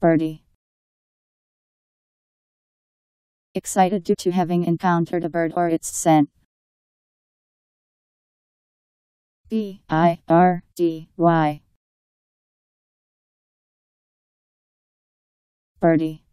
birdie. Excited due to having encountered a bird or its scent. B I R D Y Birdie